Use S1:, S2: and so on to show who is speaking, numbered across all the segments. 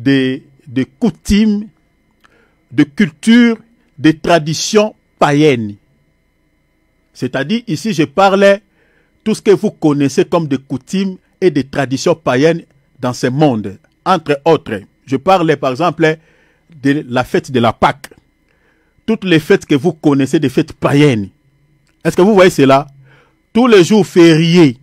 S1: des, coutumes, de cultures, des traditions païennes. C'est-à-dire, ici, je parlais tout ce que vous connaissez comme des coutumes et des traditions païennes dans ce monde, entre autres. Je parlais, par exemple, de la fête de la Pâque. Toutes les fêtes que vous connaissez, des fêtes païennes. Est-ce que vous voyez cela Tous les jours fériés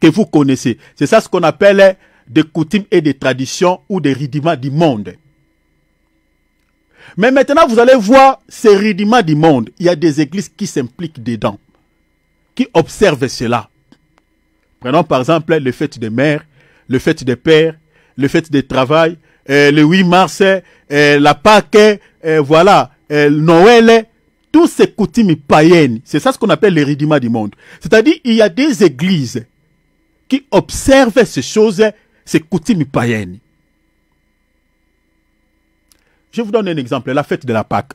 S1: que vous connaissez, c'est ça ce qu'on appelle des coutumes et des traditions ou des rudiments du monde. Mais maintenant, vous allez voir ces rudiments du monde. Il y a des églises qui s'impliquent dedans, qui observent cela. Prenons par exemple le fête des mères, le fête des pères, le fête du travail, euh, le 8 mars, euh, la Pâque... Euh, voilà, Noël, tous ces coutumes païennes. C'est ça ce qu'on appelle les rudiments du monde. C'est-à-dire, il y a des églises qui observent ces choses c'est coutume païenne. Je vous donne un exemple, la fête de la Pâque.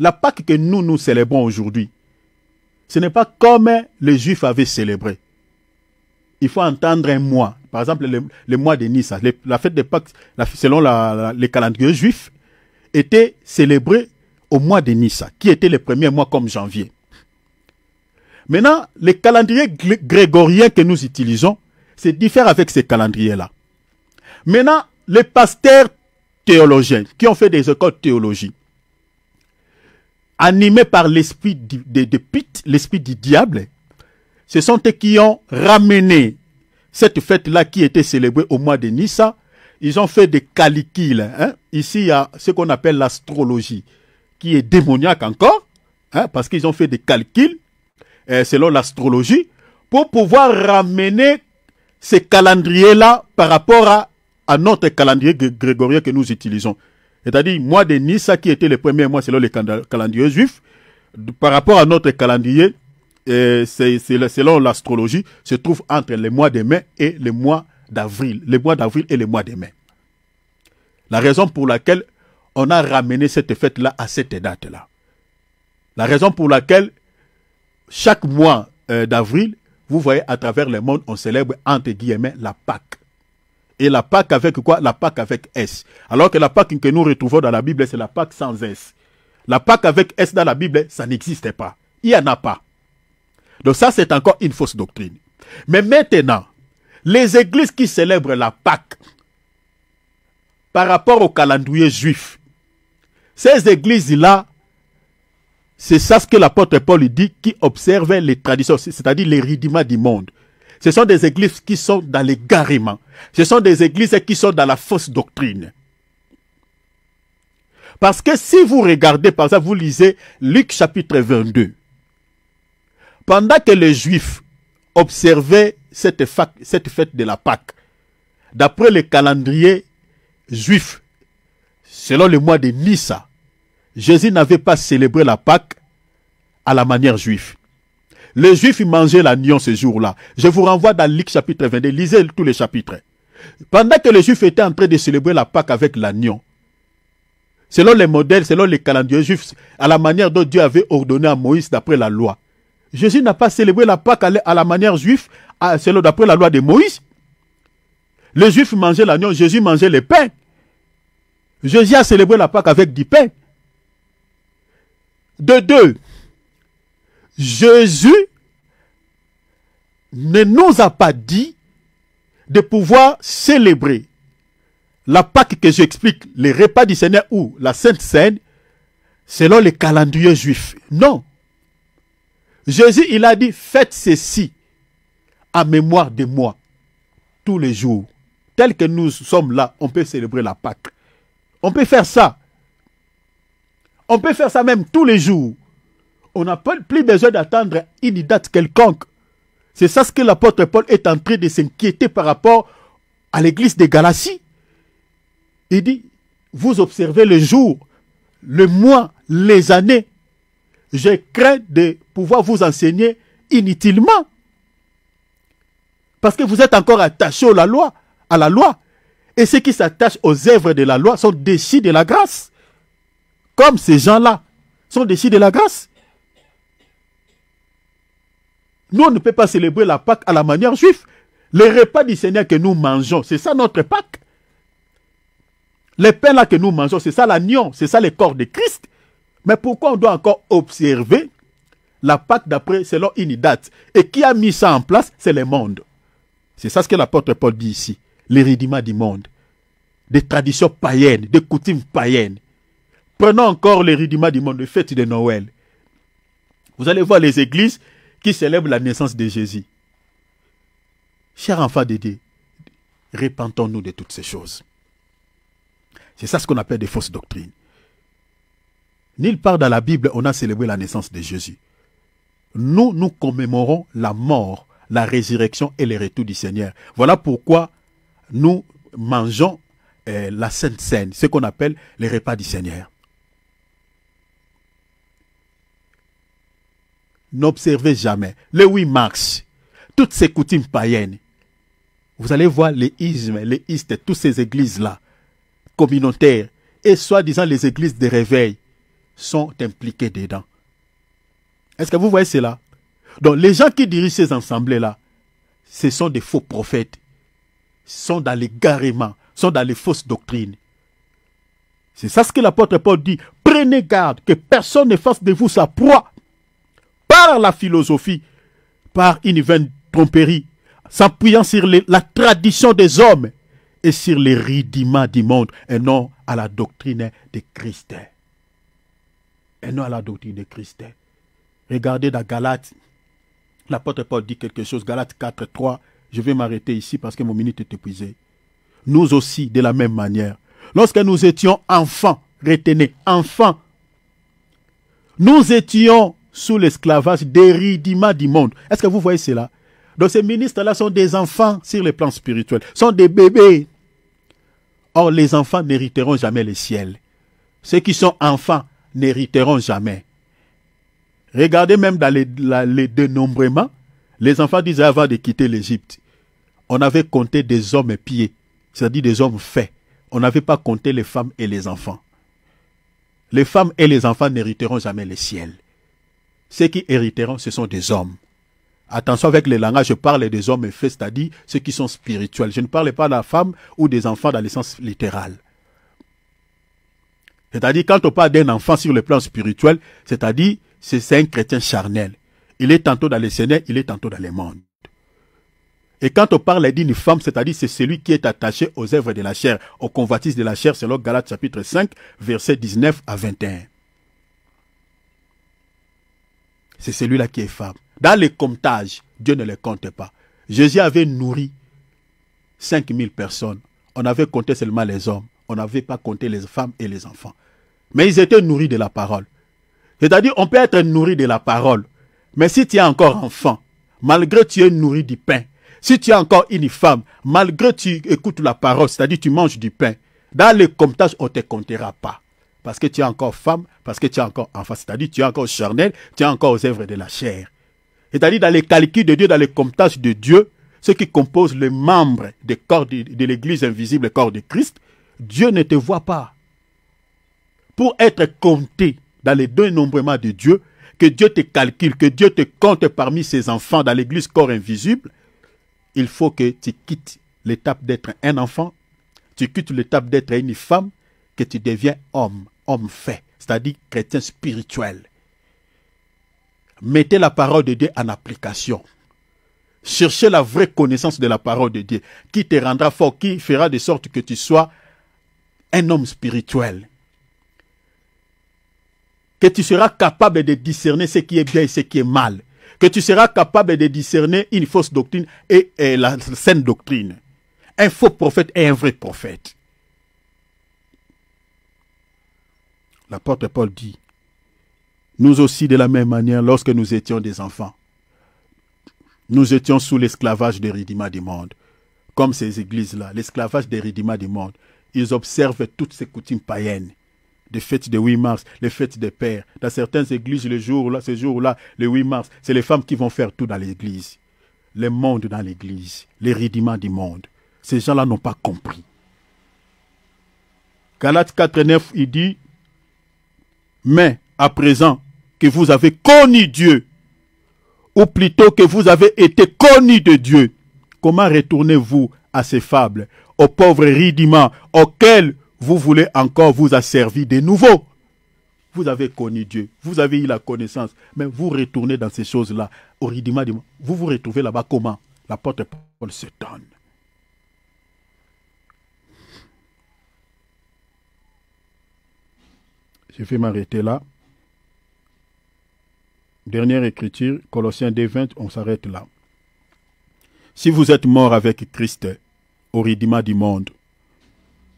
S1: La Pâque que nous, nous célébrons aujourd'hui, ce n'est pas comme les Juifs avaient célébré. Il faut entendre un mois. Par exemple, le, mois de Nissa, la fête de Pâques, selon les calendriers juifs, était célébrée au mois de Nissa, qui était le premier mois comme janvier. Maintenant, les calendriers grégoriens que nous utilisons, c'est différent avec ces calendriers-là. Maintenant, les pasteurs théologiens qui ont fait des écoles de théologie, animés par l'esprit de, de Pete, l'esprit du diable, ce sont eux qui ont ramené cette fête-là qui était célébrée au mois de Nissa. Ils ont fait des calculs. Hein. Ici, il y a ce qu'on appelle l'astrologie, qui est démoniaque encore, hein, parce qu'ils ont fait des calculs euh, selon l'astrologie, pour pouvoir ramener ce calendrier-là par rapport à, notre calendrier grégorien que nous utilisons. C'est-à-dire, mois de Nissa qui était le premier mois selon le calendrier juifs, par rapport à notre calendrier, euh, selon l'astrologie, se trouve entre le mois de mai et le mois d'avril. Le mois d'avril et le mois de mai. La raison pour laquelle on a ramené cette fête-là à cette date-là. La raison pour laquelle chaque mois euh, d'avril vous voyez, à travers le monde, on célèbre, entre guillemets, la Pâque. Et la Pâque avec quoi La Pâque avec S. Alors que la Pâque que nous retrouvons dans la Bible, c'est la Pâque sans S. La Pâque avec S dans la Bible, ça n'existe pas. Il n'y en a pas. Donc ça, c'est encore une fausse doctrine. Mais maintenant, les églises qui célèbrent la Pâque par rapport au calendrier juif, ces églises-là c'est ça ce que l'apôtre Paul dit, qui observait les traditions, c'est-à-dire les rudiments du monde. Ce sont des églises qui sont dans les l'égarement. Ce sont des églises qui sont dans la fausse doctrine. Parce que si vous regardez, par exemple, vous lisez Luc chapitre 22. Pendant que les Juifs observaient cette, cette fête de la Pâque, d'après le calendrier juif, selon le mois de Nissa, Jésus n'avait pas célébré la Pâque à la manière juive. Les Juifs mangeaient l'agneau ce jour-là. Je vous renvoie dans Luc chapitre 22. Lisez tous les chapitres. Pendant que les Juifs étaient en train de célébrer la Pâque avec l'agneau, selon les modèles, selon les calendriers juifs, à la manière dont Dieu avait ordonné à Moïse d'après la loi, Jésus n'a pas célébré la Pâque à la manière juive, selon d'après la loi de Moïse. Les Juifs mangeaient l'agneau, Jésus mangeait les pains. Jésus a célébré la Pâque avec du pain. De deux, Jésus ne nous a pas dit de pouvoir célébrer la Pâque que j'explique, les repas du Seigneur ou la Sainte Seine, selon les calendriers juifs. Non. Jésus, il a dit, faites ceci en mémoire de moi, tous les jours. Tel que nous sommes là, on peut célébrer la Pâque. On peut faire ça. On peut faire ça même tous les jours. On n'a plus besoin d'attendre une date quelconque. C'est ça ce que l'apôtre Paul est en train de s'inquiéter par rapport à l'église des Galaties. Il dit, vous observez le jour, le mois, les années. Je crains de pouvoir vous enseigner inutilement. Parce que vous êtes encore attaché à la loi, à la loi. Et ceux qui s'attachent aux œuvres de la loi sont déchis de la grâce comme ces gens-là sont déchus de la grâce. Nous, on ne peut pas célébrer la Pâque à la manière juive. Les repas du Seigneur que nous mangeons, c'est ça notre Pâque. Les pains là que nous mangeons, c'est ça l'agneau, c'est ça le corps de Christ. Mais pourquoi on doit encore observer la Pâque d'après selon une date Et qui a mis ça en place C'est le monde. C'est ça ce que l'apôtre Paul dit ici. L'hérédiment du monde. Des traditions païennes, des coutumes païennes. Prenons encore les rudiments du monde, les fête de Noël. Vous allez voir les églises qui célèbrent la naissance de Jésus. Cher enfants de Dieu, repentons-nous de toutes ces choses. C'est ça ce qu'on appelle des fausses doctrines. Nulle part dans la Bible, on a célébré la naissance de Jésus. Nous, nous commémorons la mort, la résurrection et le retour du Seigneur. Voilà pourquoi nous mangeons euh, la Sainte Seine, ce qu'on appelle les repas du Seigneur. n'observez jamais le 8 mars, toutes ces coutumes païennes. Vous allez voir les ismes, les istes, toutes ces églises-là, communautaires, et soi-disant les églises de réveil, sont impliquées dedans. Est-ce que vous voyez cela Donc les gens qui dirigent ces assemblées-là, ce sont des faux prophètes, sont dans l'égarement, sont dans les fausses doctrines. C'est ça ce que l'apôtre Paul dit. Prenez garde que personne ne fasse de vous sa proie la philosophie, par une vaine tromperie, s'appuyant sur la tradition des hommes et sur les rudiments du monde, et non à la doctrine de Christ. Et non à la doctrine de Christ. Regardez dans Galates, l'apôtre Paul dit quelque chose, Galates 4, 3, je vais m'arrêter ici parce que mon minute est épuisée. Nous aussi, de la même manière, lorsque nous étions enfants, retenez, enfants, nous étions sous l'esclavage, déridiment du monde. Est-ce que vous voyez cela Donc ces ministres-là sont des enfants sur le plan spirituel, sont des bébés. Or, les enfants n'hériteront jamais le ciel. Ceux qui sont enfants n'hériteront jamais. Regardez même dans les, les dénombrements, les enfants disaient avant de quitter l'Égypte, on avait compté des hommes pieds, c'est-à-dire des hommes faits. On n'avait pas compté les femmes et les enfants. Les femmes et les enfants n'hériteront jamais le ciel. Ceux qui hériteront, ce sont des hommes. Attention avec les langages, je parle des hommes et faits, c'est-à-dire ceux qui sont spirituels. Je ne parle pas de la femme ou des enfants dans le sens littéral. C'est-à-dire, quand on parle d'un enfant sur le plan spirituel, c'est-à-dire, c'est un chrétien charnel. Il est tantôt dans les Seigneur, il est tantôt dans les mondes. Et quand on parle d'une femme, c'est-à-dire c'est celui qui est attaché aux œuvres de la chair, aux convoitises de la chair, selon Galates chapitre 5, verset 19 à 21. c'est celui-là qui est femme. Dans les comptages, Dieu ne les compte pas. Jésus avait nourri 5000 personnes. On avait compté seulement les hommes. On n'avait pas compté les femmes et les enfants. Mais ils étaient nourris de la parole. C'est-à-dire, on peut être nourri de la parole. Mais si tu es encore enfant, malgré tu es nourri du pain, si tu es encore une femme, malgré tu écoutes la parole, c'est-à-dire tu manges du pain, dans les comptages, on ne te comptera pas parce que tu es encore femme, parce que tu es encore enfant. C'est-à-dire, tu es encore charnel, tu es encore aux œuvres de la chair. C'est-à-dire, dans les calculs de Dieu, dans les comptages de Dieu, ce qui composent les membres de, l'Église invisible, le corps de Christ, Dieu ne te voit pas. Pour être compté dans les deux nombrements de Dieu, que Dieu te calcule, que Dieu te compte parmi ses enfants dans l'Église corps invisible, il faut que tu quittes l'étape d'être un enfant, tu quittes l'étape d'être une femme, que tu deviens homme homme fait, c'est-à-dire chrétien spirituel. Mettez la parole de Dieu en application. Cherchez la vraie connaissance de la parole de Dieu, qui te rendra fort, qui fera de sorte que tu sois un homme spirituel. Que tu seras capable de discerner ce qui est bien et ce qui est mal. Que tu seras capable de discerner une fausse doctrine et, la saine doctrine. Un faux prophète et un vrai prophète. L'apôtre Paul dit, nous aussi de la même manière, lorsque nous étions des enfants, nous étions sous l'esclavage des rudiments du monde, comme ces églises-là, l'esclavage des rudiments du monde. Ils observent toutes ces coutumes païennes, des fêtes de 8 mars, les fêtes des pères. Dans certaines églises, le jour -là, ce jour-là, le 8 mars, c'est les femmes qui vont faire tout dans l'église. Le monde dans l'église, les rudiments du monde. Ces gens-là n'ont pas compris. Galates 4 il dit, mais à présent que vous avez connu Dieu, ou plutôt que vous avez été connu de Dieu, comment retournez-vous à ces fables, aux pauvres rudiments auxquels vous voulez encore vous asservir de nouveau Vous avez connu Dieu, vous avez eu la connaissance, mais vous retournez dans ces choses-là, au rudiment, vous vous retrouvez là-bas comment La Paul se Je vais m'arrêter là. Dernière écriture, Colossiens 2.20, on s'arrête là. Si vous êtes mort avec Christ au ridima du monde,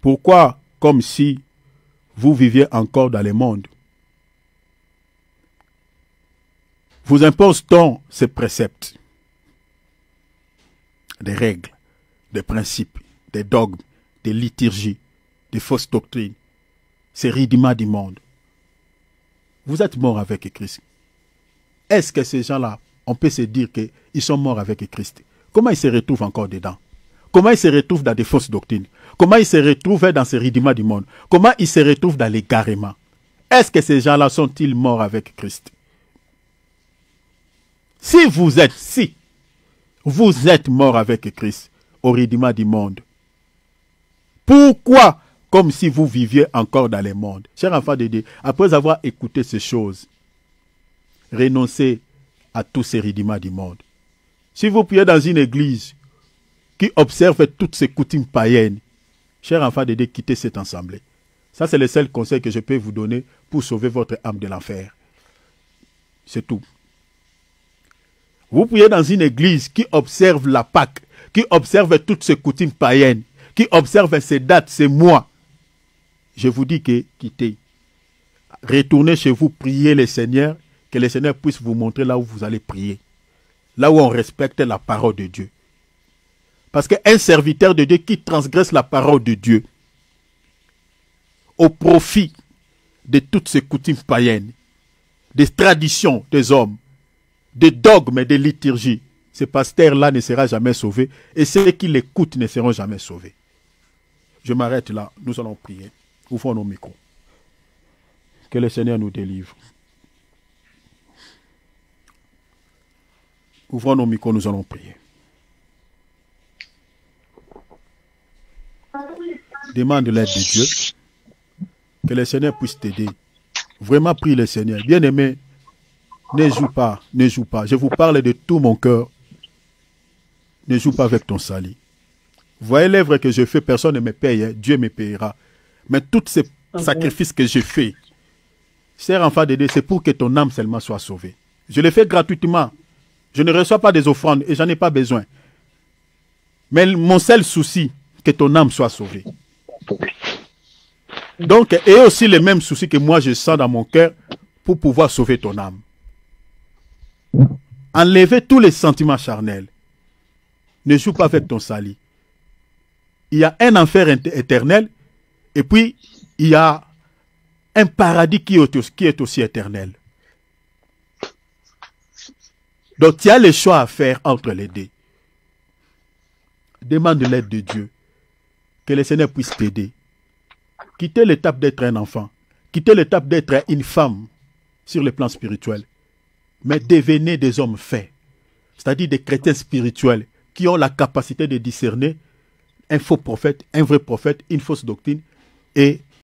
S1: pourquoi comme si vous viviez encore dans le monde Vous impose-t-on ces préceptes, des règles, des principes, des dogmes, des liturgies, des fausses doctrines ces rudiments du monde. Vous êtes mort avec Christ. Est-ce que ces gens-là, on peut se dire qu'ils sont morts avec Christ Comment ils se retrouvent encore dedans Comment ils se retrouvent dans des fausses doctrines Comment ils se retrouvent dans ces rudiments du monde Comment ils se retrouvent dans l'égarement Est-ce que ces gens-là sont-ils morts avec Christ Si vous êtes, si vous êtes morts avec Christ, au rudiment du monde, pourquoi comme si vous viviez encore dans les mondes. Cher enfant de Dieu, après avoir écouté ces choses, renoncez à tous ces rudiments du monde. Si vous priez dans une église qui observe toutes ces coutumes païennes, cher enfant de Dieu, quittez cette assemblée. Ça, c'est le seul conseil que je peux vous donner pour sauver votre âme de l'enfer. C'est tout. Vous priez dans une église qui observe la Pâque, qui observe toutes ces coutumes païennes, qui observe ces dates, ces mois, je vous dis que quittez. Retournez chez vous, priez le Seigneur, que le Seigneur puisse vous montrer là où vous allez prier. Là où on respecte la parole de Dieu. Parce qu'un serviteur de Dieu qui transgresse la parole de Dieu au profit de toutes ces coutumes païennes, des traditions des hommes, des dogmes et des liturgies, ce pasteur-là ne sera jamais sauvé et ceux qui l'écoutent ne seront jamais sauvés. Je m'arrête là, nous allons prier. Ouvrons nos micros. Que le Seigneur nous délivre. Ouvrons nos micros, nous allons prier. Demande l'aide de Dieu. Que le Seigneur puisse t'aider. Vraiment prie le Seigneur. Bien-aimé, ne joue pas, ne joue pas. Je vous parle de tout mon cœur. Ne joue pas avec ton sali. Voyez l'œuvre que je fais, personne ne me paye. Hein. Dieu me payera. Mais tous ces ah sacrifices que j'ai faits, en enfant de Dieu, c'est pour que ton âme seulement soit sauvée. Je le fais gratuitement. Je ne reçois pas des offrandes et j'en ai pas besoin. Mais mon seul souci, que ton âme soit sauvée. Donc, et aussi les même souci que moi je sens dans mon cœur pour pouvoir sauver ton âme. Enlever tous les sentiments charnels. Ne joue pas avec ton sali. Il y a un enfer éternel et puis, il y a un paradis qui est, aussi éternel. Donc, il y a le choix à faire entre les deux. Demande l'aide de Dieu. Que le Seigneur puisse t'aider. Quittez l'étape d'être un enfant. quittez l'étape d'être une femme sur le plan spirituel. Mais devenez des hommes faits. C'est-à-dire des chrétiens spirituels qui ont la capacité de discerner un faux prophète, un vrai prophète, une fausse doctrine et